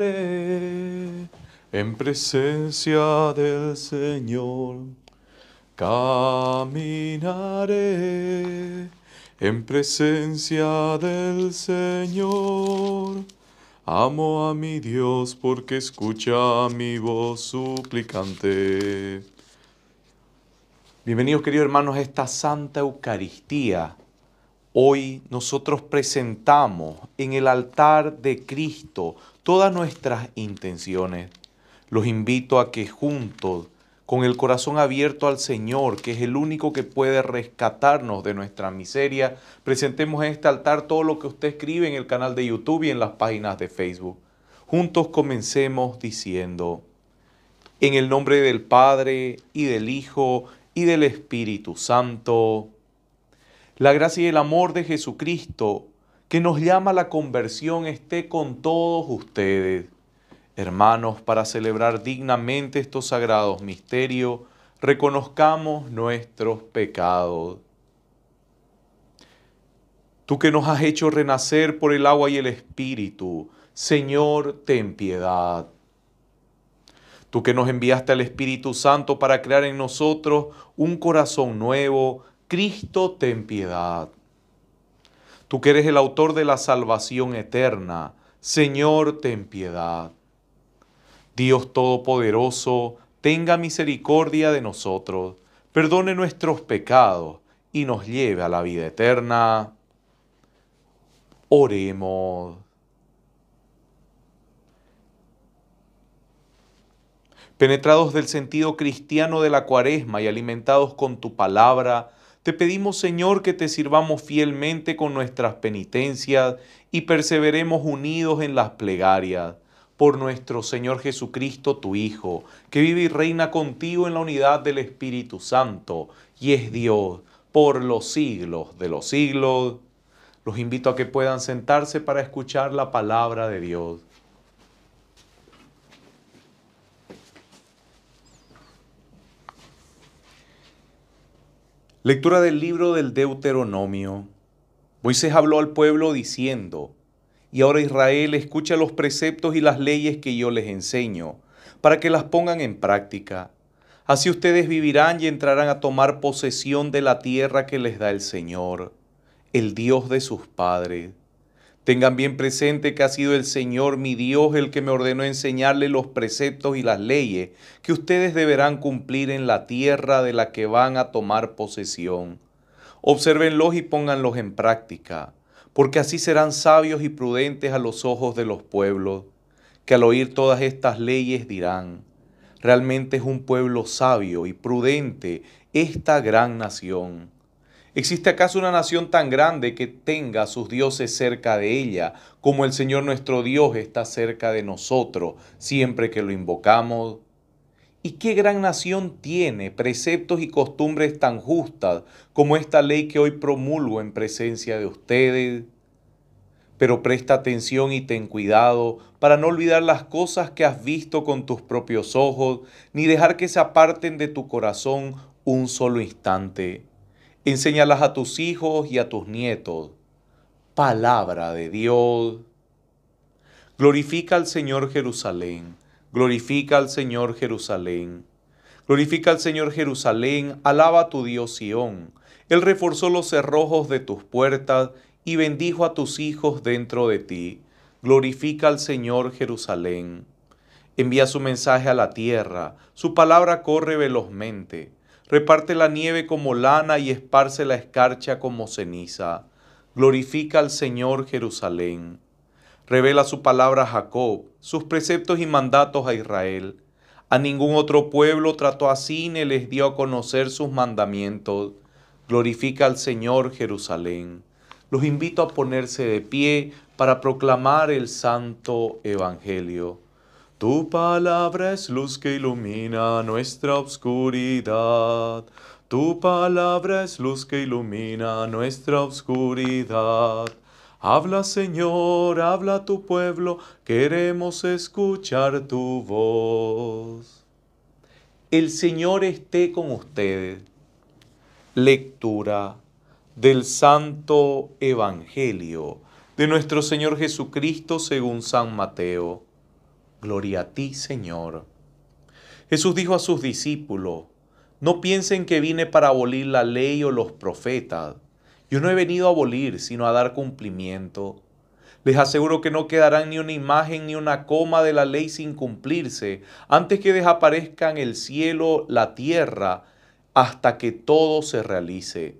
en presencia del Señor. Caminaré en presencia del Señor. Amo a mi Dios porque escucha mi voz suplicante. Bienvenidos queridos hermanos a esta Santa Eucaristía Hoy nosotros presentamos en el altar de Cristo todas nuestras intenciones. Los invito a que juntos, con el corazón abierto al Señor, que es el único que puede rescatarnos de nuestra miseria, presentemos en este altar todo lo que usted escribe en el canal de YouTube y en las páginas de Facebook. Juntos comencemos diciendo, en el nombre del Padre y del Hijo y del Espíritu Santo. La gracia y el amor de Jesucristo, que nos llama a la conversión, esté con todos ustedes. Hermanos, para celebrar dignamente estos sagrados misterios, reconozcamos nuestros pecados. Tú que nos has hecho renacer por el agua y el Espíritu, Señor, ten piedad. Tú que nos enviaste al Espíritu Santo para crear en nosotros un corazón nuevo Cristo, ten piedad. Tú que eres el autor de la salvación eterna, Señor, ten piedad. Dios Todopoderoso, tenga misericordia de nosotros, perdone nuestros pecados y nos lleve a la vida eterna. Oremos. Penetrados del sentido cristiano de la cuaresma y alimentados con tu palabra, te pedimos, Señor, que te sirvamos fielmente con nuestras penitencias y perseveremos unidos en las plegarias. Por nuestro Señor Jesucristo, tu Hijo, que vive y reina contigo en la unidad del Espíritu Santo y es Dios por los siglos de los siglos. Los invito a que puedan sentarse para escuchar la palabra de Dios. Lectura del libro del Deuteronomio. Moisés habló al pueblo diciendo, Y ahora Israel escucha los preceptos y las leyes que yo les enseño, para que las pongan en práctica. Así ustedes vivirán y entrarán a tomar posesión de la tierra que les da el Señor, el Dios de sus padres Tengan bien presente que ha sido el Señor mi Dios el que me ordenó enseñarle los preceptos y las leyes que ustedes deberán cumplir en la tierra de la que van a tomar posesión. Obsérvenlos y pónganlos en práctica, porque así serán sabios y prudentes a los ojos de los pueblos, que al oír todas estas leyes dirán, realmente es un pueblo sabio y prudente esta gran nación. ¿Existe acaso una nación tan grande que tenga a sus dioses cerca de ella, como el Señor nuestro Dios está cerca de nosotros siempre que lo invocamos? ¿Y qué gran nación tiene preceptos y costumbres tan justas como esta ley que hoy promulgo en presencia de ustedes? Pero presta atención y ten cuidado para no olvidar las cosas que has visto con tus propios ojos, ni dejar que se aparten de tu corazón un solo instante. Enséñalas a tus hijos y a tus nietos. Palabra de Dios. Glorifica al Señor Jerusalén. Glorifica al Señor Jerusalén. Glorifica al Señor Jerusalén. Alaba a tu Dios Sión. Él reforzó los cerrojos de tus puertas y bendijo a tus hijos dentro de ti. Glorifica al Señor Jerusalén. Envía su mensaje a la tierra, su palabra corre velozmente reparte la nieve como lana y esparce la escarcha como ceniza. Glorifica al Señor Jerusalén. Revela su palabra a Jacob, sus preceptos y mandatos a Israel. A ningún otro pueblo trató así ni les dio a conocer sus mandamientos. Glorifica al Señor Jerusalén. Los invito a ponerse de pie para proclamar el santo evangelio. Tu palabra es luz que ilumina nuestra oscuridad. Tu palabra es luz que ilumina nuestra oscuridad. Habla Señor, habla tu pueblo, queremos escuchar tu voz. El Señor esté con ustedes. Lectura del Santo Evangelio de nuestro Señor Jesucristo según San Mateo. Gloria a ti, Señor. Jesús dijo a sus discípulos, no piensen que vine para abolir la ley o los profetas. Yo no he venido a abolir, sino a dar cumplimiento. Les aseguro que no quedarán ni una imagen ni una coma de la ley sin cumplirse, antes que desaparezcan el cielo, la tierra, hasta que todo se realice.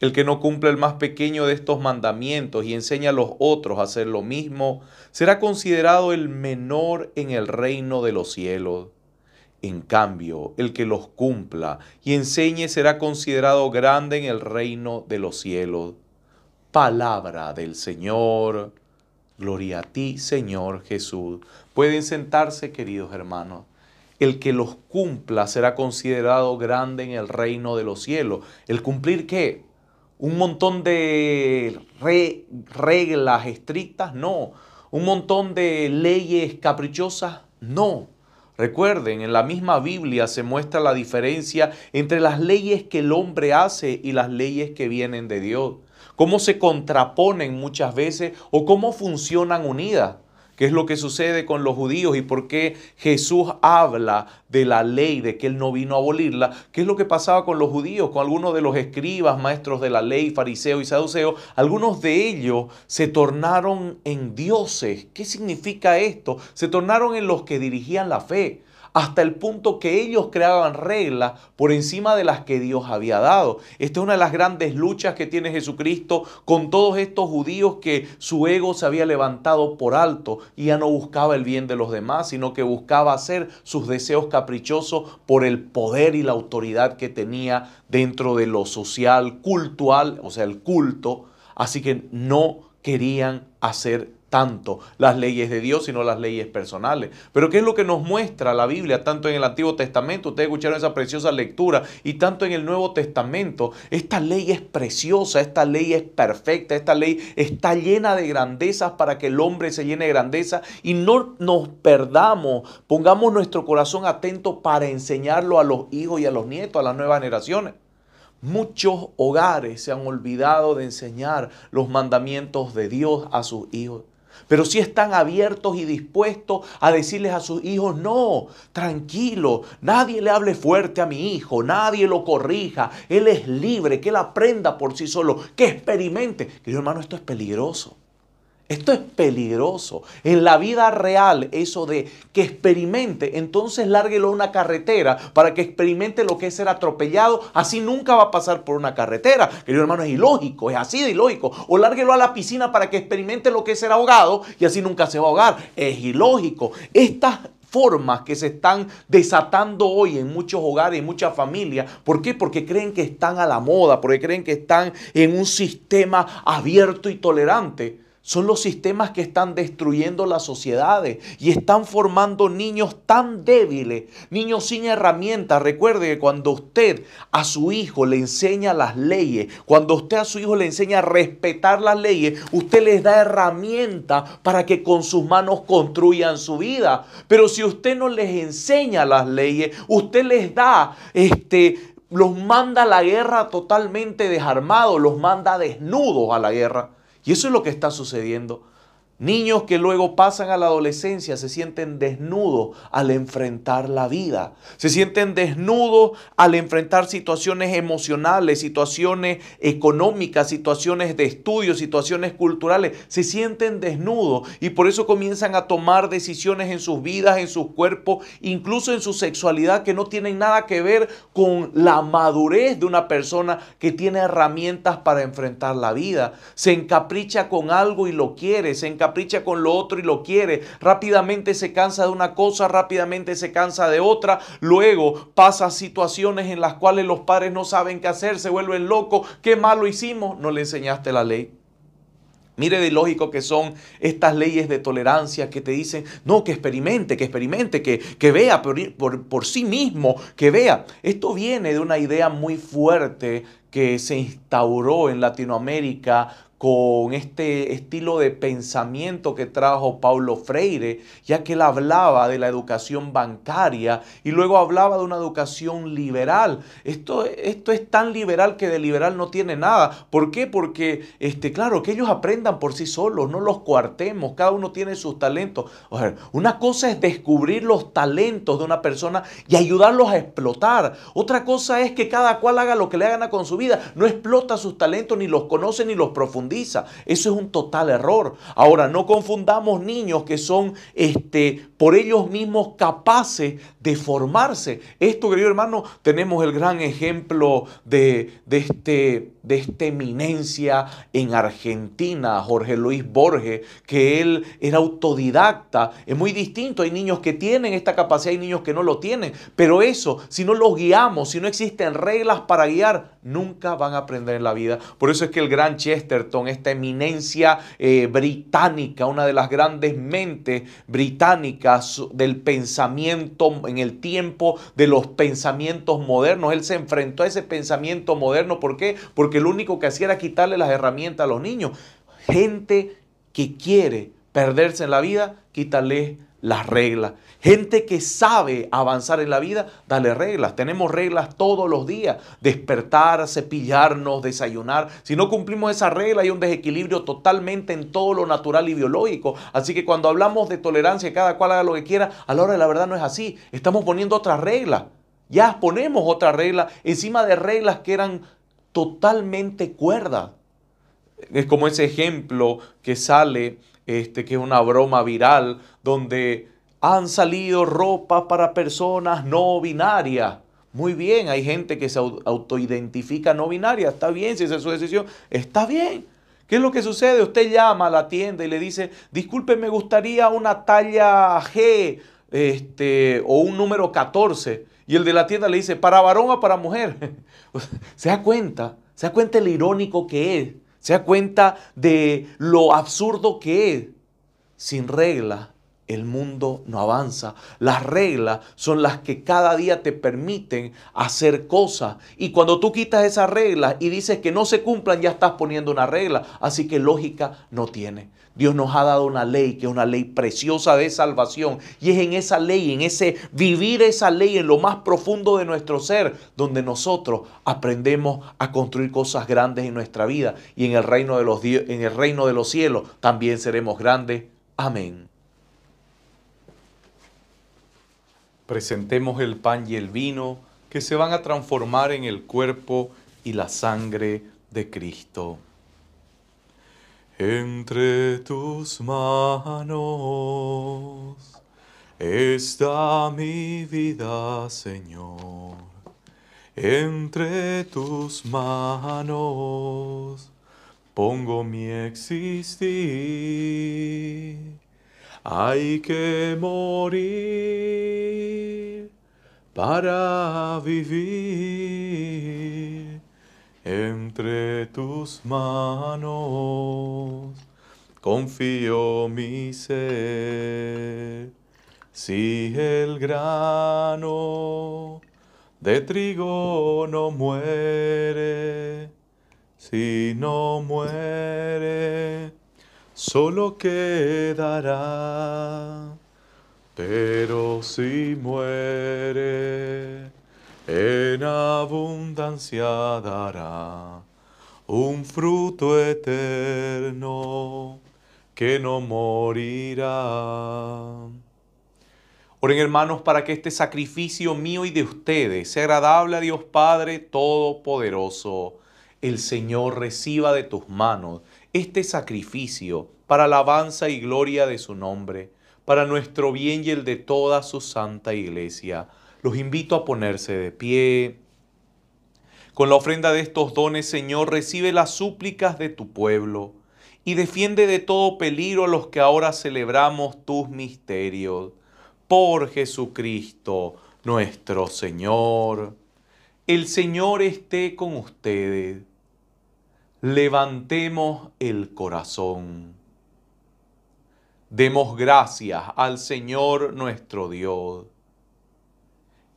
El que no cumpla el más pequeño de estos mandamientos y enseña a los otros a hacer lo mismo, será considerado el menor en el reino de los cielos. En cambio, el que los cumpla y enseñe será considerado grande en el reino de los cielos. Palabra del Señor. Gloria a ti, Señor Jesús. Pueden sentarse, queridos hermanos. El que los cumpla será considerado grande en el reino de los cielos. ¿El cumplir qué? un montón de reglas estrictas, no. Un montón de leyes caprichosas, no. Recuerden, en la misma Biblia se muestra la diferencia entre las leyes que el hombre hace y las leyes que vienen de Dios, cómo se contraponen muchas veces o cómo funcionan unidas qué es lo que sucede con los judíos y por qué Jesús habla de la ley, de que él no vino a abolirla, qué es lo que pasaba con los judíos, con algunos de los escribas, maestros de la ley, fariseos y saduceos, algunos de ellos se tornaron en dioses. ¿Qué significa esto? Se tornaron en los que dirigían la fe hasta el punto que ellos creaban reglas por encima de las que Dios había dado. Esta es una de las grandes luchas que tiene Jesucristo con todos estos judíos que su ego se había levantado por alto y ya no buscaba el bien de los demás, sino que buscaba hacer sus deseos caprichosos por el poder y la autoridad que tenía dentro de lo social, cultural, o sea, el culto. Así que no querían hacer tanto las leyes de Dios, sino las leyes personales. Pero ¿qué es lo que nos muestra la Biblia, tanto en el Antiguo Testamento, ustedes escucharon esa preciosa lectura, y tanto en el Nuevo Testamento? Esta ley es preciosa, esta ley es perfecta, esta ley está llena de grandezas para que el hombre se llene de grandeza y no nos perdamos, pongamos nuestro corazón atento para enseñarlo a los hijos y a los nietos, a las nuevas generaciones. Muchos hogares se han olvidado de enseñar los mandamientos de Dios a sus hijos pero si están abiertos y dispuestos a decirles a sus hijos, no, tranquilo, nadie le hable fuerte a mi hijo, nadie lo corrija, él es libre, que él aprenda por sí solo, que experimente. Querido hermano, esto es peligroso. Esto es peligroso. En la vida real, eso de que experimente, entonces lárguelo a una carretera para que experimente lo que es ser atropellado. Así nunca va a pasar por una carretera. Querido hermano, es ilógico, es así de ilógico. O lárguelo a la piscina para que experimente lo que es ser ahogado y así nunca se va a ahogar. Es ilógico. Estas formas que se están desatando hoy en muchos hogares, en muchas familias. ¿Por qué? Porque creen que están a la moda, porque creen que están en un sistema abierto y tolerante son los sistemas que están destruyendo las sociedades y están formando niños tan débiles, niños sin herramientas. Recuerde que cuando usted a su hijo le enseña las leyes, cuando usted a su hijo le enseña a respetar las leyes, usted les da herramientas para que con sus manos construyan su vida. Pero si usted no les enseña las leyes, usted les da este los manda a la guerra totalmente desarmados, los manda desnudos a la guerra. Y eso es lo que está sucediendo Niños que luego pasan a la adolescencia se sienten desnudos al enfrentar la vida. Se sienten desnudos al enfrentar situaciones emocionales, situaciones económicas, situaciones de estudio, situaciones culturales. Se sienten desnudos y por eso comienzan a tomar decisiones en sus vidas, en sus cuerpos, incluso en su sexualidad que no tienen nada que ver con la madurez de una persona que tiene herramientas para enfrentar la vida. Se encapricha con algo y lo quiere. Se capricha con lo otro y lo quiere. Rápidamente se cansa de una cosa, rápidamente se cansa de otra. Luego pasa situaciones en las cuales los padres no saben qué hacer, se vuelven locos. ¿Qué malo hicimos? No le enseñaste la ley. Mire de lógico que son estas leyes de tolerancia que te dicen, no, que experimente, que experimente, que, vea por sí mismo, que vea. Esto viene de una idea muy fuerte que se instauró en Latinoamérica con este estilo de pensamiento que trajo Paulo Freire, ya que él hablaba de la educación bancaria y luego hablaba de una educación liberal. Esto, esto es tan liberal que de liberal no tiene nada. ¿Por qué? Porque, este, claro, que ellos aprendan por sí solos, no los coartemos, cada uno tiene sus talentos. O sea, una cosa es descubrir los talentos de una persona y ayudarlos a explotar. Otra cosa es que cada cual haga lo que le hagan con su vida. No explota sus talentos, ni los conoce, ni los profundiza eso es un total error. Ahora, no confundamos niños que son este, por ellos mismos capaces de formarse. Esto, querido hermano, tenemos el gran ejemplo de, este, de esta eminencia en Argentina, Jorge Luis Borges, que él era autodidacta. Es muy distinto. Hay niños que tienen esta capacidad, hay niños que no lo tienen. Pero eso, si no los guiamos, si no existen reglas para guiar, nunca van a aprender en la vida. Por eso es que el gran Chesterton, esta eminencia eh, británica, una de las grandes mentes británicas del pensamiento en el tiempo de los pensamientos modernos, él se enfrentó a ese pensamiento moderno. ¿Por qué? Porque lo único que hacía era quitarle las herramientas a los niños. Gente que quiere perderse en la vida, quítale las reglas. Gente que sabe avanzar en la vida, dale reglas. Tenemos reglas todos los días. Despertar, cepillarnos, desayunar. Si no cumplimos esa regla hay un desequilibrio totalmente en todo lo natural y biológico. Así que cuando hablamos de tolerancia, cada cual haga lo que quiera, a la hora de la verdad no es así. Estamos poniendo otras reglas. Ya ponemos otra regla encima de reglas que eran totalmente cuerdas. Es como ese ejemplo que sale este, que es una broma viral, donde han salido ropa para personas no binarias. Muy bien, hay gente que se autoidentifica no binaria, está bien, si esa es su decisión, está bien. ¿Qué es lo que sucede? Usted llama a la tienda y le dice, disculpe, me gustaría una talla G este, o un número 14. Y el de la tienda le dice, para varón o para mujer. se da cuenta, se da cuenta el irónico que es. Se da cuenta de lo absurdo que es sin regla el mundo no avanza. Las reglas son las que cada día te permiten hacer cosas. Y cuando tú quitas esas reglas y dices que no se cumplan, ya estás poniendo una regla. Así que lógica no tiene. Dios nos ha dado una ley que es una ley preciosa de salvación. Y es en esa ley, en ese vivir esa ley en lo más profundo de nuestro ser, donde nosotros aprendemos a construir cosas grandes en nuestra vida. Y en el reino de los, en el reino de los cielos también seremos grandes. Amén. Presentemos el pan y el vino que se van a transformar en el cuerpo y la sangre de Cristo. Entre tus manos está mi vida, Señor. Entre tus manos pongo mi existir hay que morir para vivir entre tus manos. Confío mi ser, si el grano de trigo no muere, si no muere, solo quedará. Pero si muere, en abundancia dará un fruto eterno que no morirá. Oren hermanos para que este sacrificio mío y de ustedes sea agradable a Dios Padre Todopoderoso el Señor reciba de tus manos este sacrificio para alabanza y gloria de su nombre, para nuestro bien y el de toda su santa iglesia. Los invito a ponerse de pie. Con la ofrenda de estos dones, Señor, recibe las súplicas de tu pueblo y defiende de todo peligro a los que ahora celebramos tus misterios. Por Jesucristo nuestro Señor. El Señor esté con ustedes. Levantemos el corazón. Demos gracias al Señor nuestro Dios.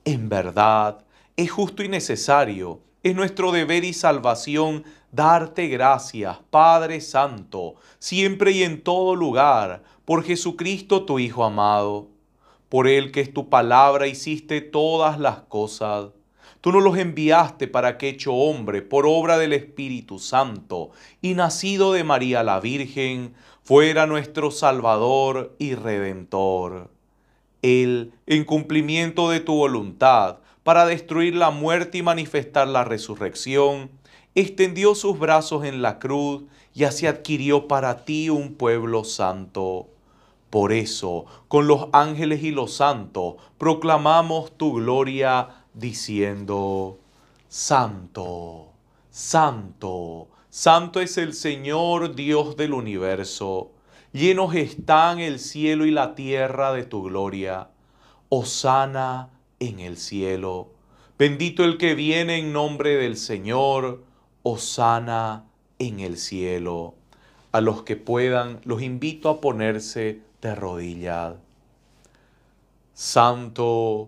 En verdad, es justo y necesario, es nuestro deber y salvación darte gracias, Padre Santo, siempre y en todo lugar, por Jesucristo tu Hijo amado. Por el que es tu palabra hiciste todas las cosas Tú no los enviaste para que hecho hombre, por obra del Espíritu Santo, y nacido de María la Virgen, fuera nuestro Salvador y Redentor. Él, en cumplimiento de tu voluntad, para destruir la muerte y manifestar la resurrección, extendió sus brazos en la cruz y así adquirió para ti un pueblo santo. Por eso, con los ángeles y los santos, proclamamos tu gloria diciendo, Santo, Santo, Santo es el Señor Dios del universo, llenos están el cielo y la tierra de tu gloria. Osana en el cielo, bendito el que viene en nombre del Señor, Osana en el cielo. A los que puedan, los invito a ponerse de rodillas. Santo,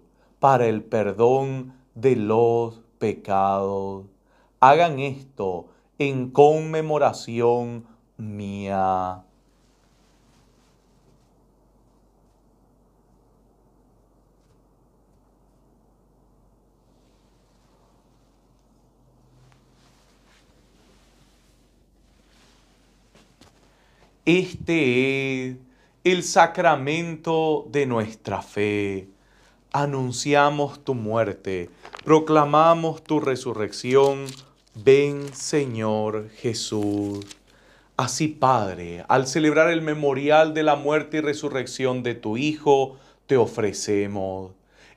para el perdón de los pecados. Hagan esto en conmemoración mía. Este es el sacramento de nuestra fe anunciamos tu muerte, proclamamos tu resurrección. Ven Señor Jesús. Así, Padre, al celebrar el memorial de la muerte y resurrección de tu Hijo, te ofrecemos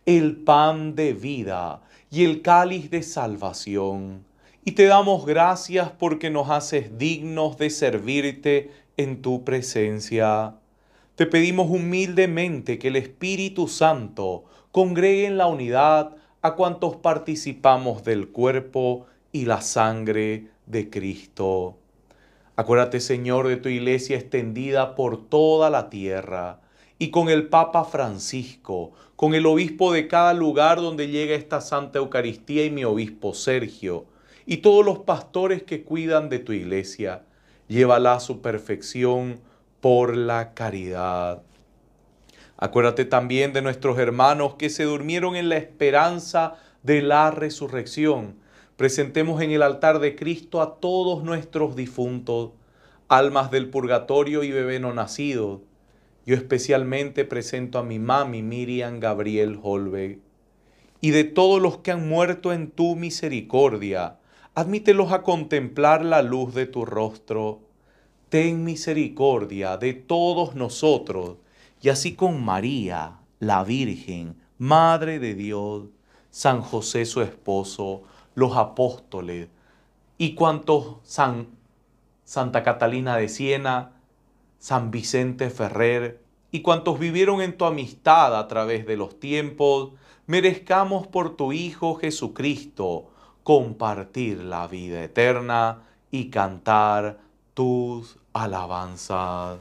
el pan de vida y el cáliz de salvación. Y te damos gracias porque nos haces dignos de servirte en tu presencia. Te pedimos humildemente que el Espíritu Santo congregue en la unidad a cuantos participamos del cuerpo y la sangre de Cristo. Acuérdate, Señor, de tu iglesia extendida por toda la tierra y con el Papa Francisco, con el obispo de cada lugar donde llega esta Santa Eucaristía y mi obispo Sergio, y todos los pastores que cuidan de tu iglesia. Llévala a su perfección por la caridad. Acuérdate también de nuestros hermanos que se durmieron en la esperanza de la resurrección. Presentemos en el altar de Cristo a todos nuestros difuntos, almas del purgatorio y bebeno no nacido. Yo especialmente presento a mi mami Miriam Gabriel Holbeck y de todos los que han muerto en tu misericordia, admítelos a contemplar la luz de tu rostro ten misericordia de todos nosotros, y así con María, la Virgen, Madre de Dios, San José su esposo, los apóstoles, y cuantos San, Santa Catalina de Siena, San Vicente Ferrer, y cuantos vivieron en tu amistad a través de los tiempos, merezcamos por tu Hijo Jesucristo compartir la vida eterna y cantar tus alabanzas.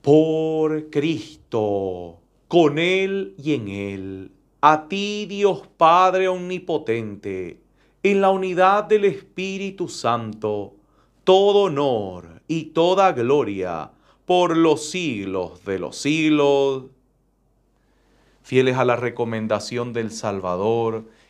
Por Cristo, con Él y en Él, a ti Dios Padre Omnipotente, en la unidad del Espíritu Santo, todo honor y toda gloria por los siglos de los siglos. Fieles a la recomendación del Salvador,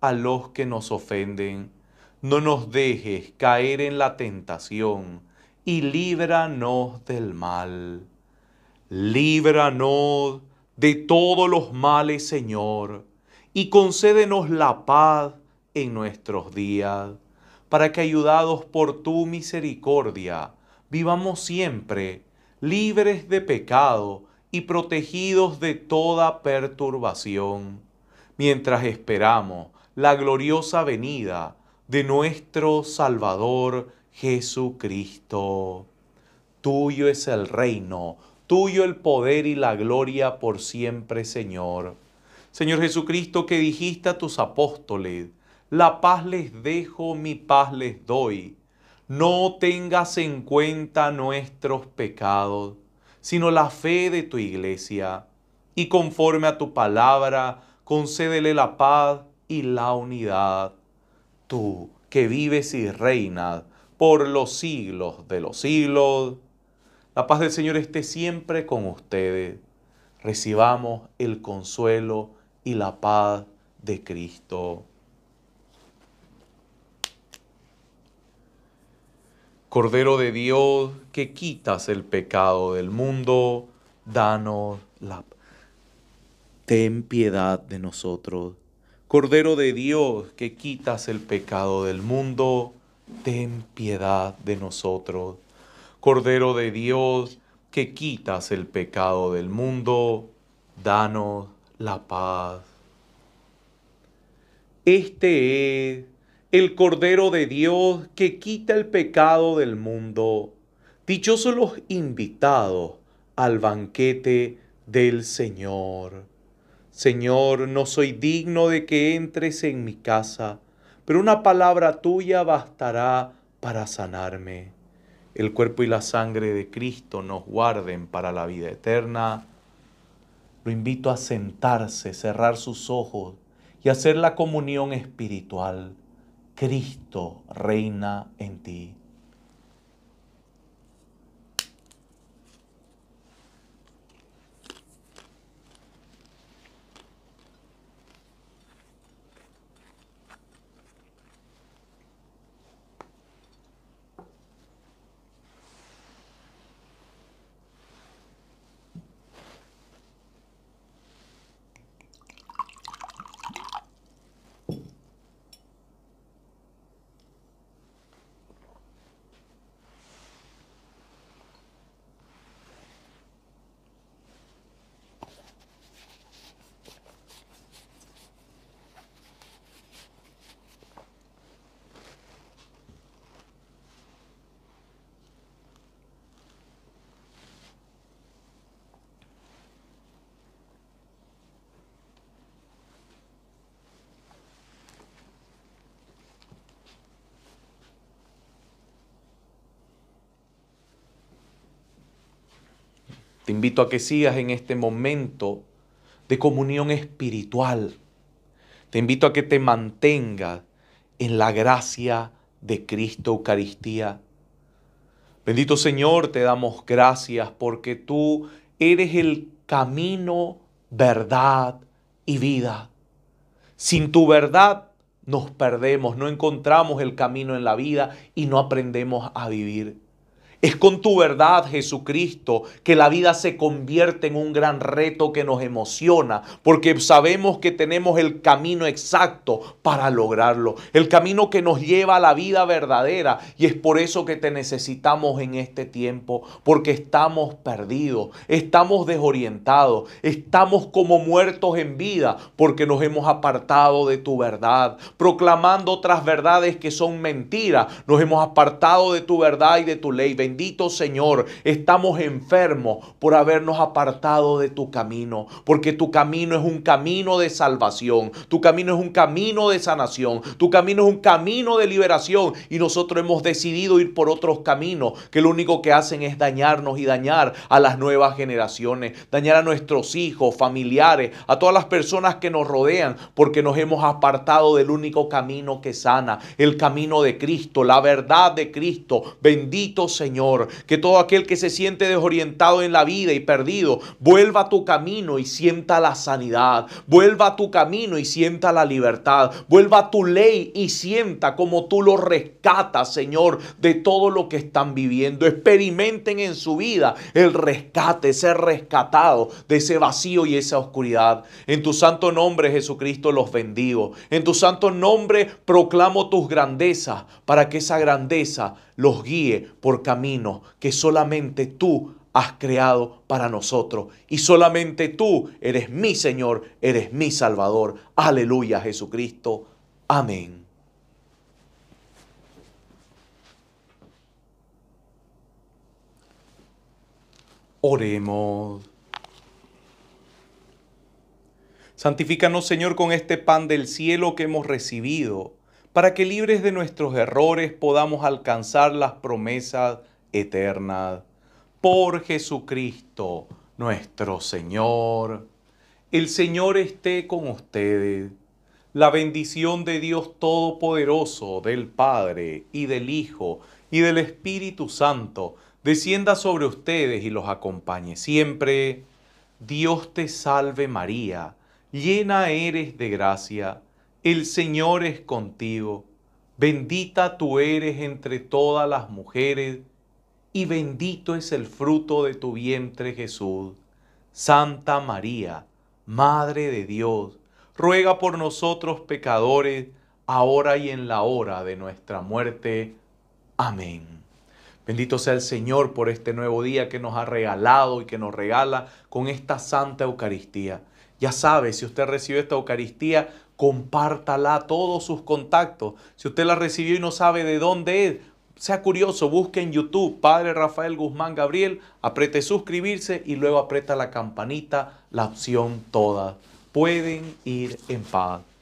a los que nos ofenden. No nos dejes caer en la tentación y líbranos del mal. Líbranos de todos los males, Señor, y concédenos la paz en nuestros días, para que ayudados por tu misericordia, vivamos siempre libres de pecado y protegidos de toda perturbación, mientras esperamos la gloriosa venida de nuestro Salvador Jesucristo. Tuyo es el reino, tuyo el poder y la gloria por siempre, Señor. Señor Jesucristo, que dijiste a tus apóstoles, la paz les dejo, mi paz les doy. No tengas en cuenta nuestros pecados, sino la fe de tu iglesia. Y conforme a tu palabra, concédele la paz y la unidad. Tú que vives y reinas por los siglos de los siglos. La paz del Señor esté siempre con ustedes. Recibamos el consuelo y la paz de Cristo. Cordero de Dios, que quitas el pecado del mundo, danos la Ten piedad de nosotros. Cordero de Dios que quitas el pecado del mundo, ten piedad de nosotros. Cordero de Dios que quitas el pecado del mundo, danos la paz. Este es el Cordero de Dios que quita el pecado del mundo. Dichosos los invitados al banquete del Señor. Señor, no soy digno de que entres en mi casa, pero una palabra tuya bastará para sanarme. El cuerpo y la sangre de Cristo nos guarden para la vida eterna. Lo invito a sentarse, cerrar sus ojos y hacer la comunión espiritual. Cristo reina en ti. Te invito a que sigas en este momento de comunión espiritual. Te invito a que te mantengas en la gracia de Cristo Eucaristía. Bendito Señor, te damos gracias porque tú eres el camino, verdad y vida. Sin tu verdad nos perdemos, no encontramos el camino en la vida y no aprendemos a vivir. Es con tu verdad, Jesucristo, que la vida se convierte en un gran reto que nos emociona, porque sabemos que tenemos el camino exacto para lograrlo, el camino que nos lleva a la vida verdadera. Y es por eso que te necesitamos en este tiempo, porque estamos perdidos, estamos desorientados, estamos como muertos en vida, porque nos hemos apartado de tu verdad, proclamando otras verdades que son mentiras, nos hemos apartado de tu verdad y de tu ley bendito Señor, estamos enfermos por habernos apartado de tu camino, porque tu camino es un camino de salvación, tu camino es un camino de sanación, tu camino es un camino de liberación y nosotros hemos decidido ir por otros caminos que lo único que hacen es dañarnos y dañar a las nuevas generaciones, dañar a nuestros hijos, familiares, a todas las personas que nos rodean, porque nos hemos apartado del único camino que sana, el camino de Cristo, la verdad de Cristo. Bendito Señor que todo aquel que se siente desorientado en la vida y perdido, vuelva a tu camino y sienta la sanidad, vuelva a tu camino y sienta la libertad, vuelva a tu ley y sienta como tú lo rescatas, Señor, de todo lo que están viviendo. Experimenten en su vida el rescate, ser rescatado de ese vacío y esa oscuridad. En tu santo nombre, Jesucristo, los bendigo. En tu santo nombre proclamo tus grandezas para que esa grandeza los guíe por caminos que solamente tú has creado para nosotros. Y solamente tú eres mi Señor, eres mi Salvador. Aleluya Jesucristo. Amén. Oremos. Santifícanos, Señor, con este pan del cielo que hemos recibido, para que libres de nuestros errores podamos alcanzar las promesas eterna. Por Jesucristo nuestro Señor. El Señor esté con ustedes. La bendición de Dios Todopoderoso, del Padre y del Hijo y del Espíritu Santo, descienda sobre ustedes y los acompañe siempre. Dios te salve María, llena eres de gracia, el Señor es contigo, bendita tú eres entre todas las mujeres y bendito es el fruto de tu vientre Jesús. Santa María, Madre de Dios, ruega por nosotros pecadores, ahora y en la hora de nuestra muerte. Amén. Bendito sea el Señor por este nuevo día que nos ha regalado y que nos regala con esta Santa Eucaristía. Ya sabe, si usted recibió esta Eucaristía, compártala a todos sus contactos. Si usted la recibió y no sabe de dónde es, sea curioso, busque en YouTube Padre Rafael Guzmán Gabriel, apriete suscribirse y luego aprieta la campanita, la opción toda. Pueden ir en paz.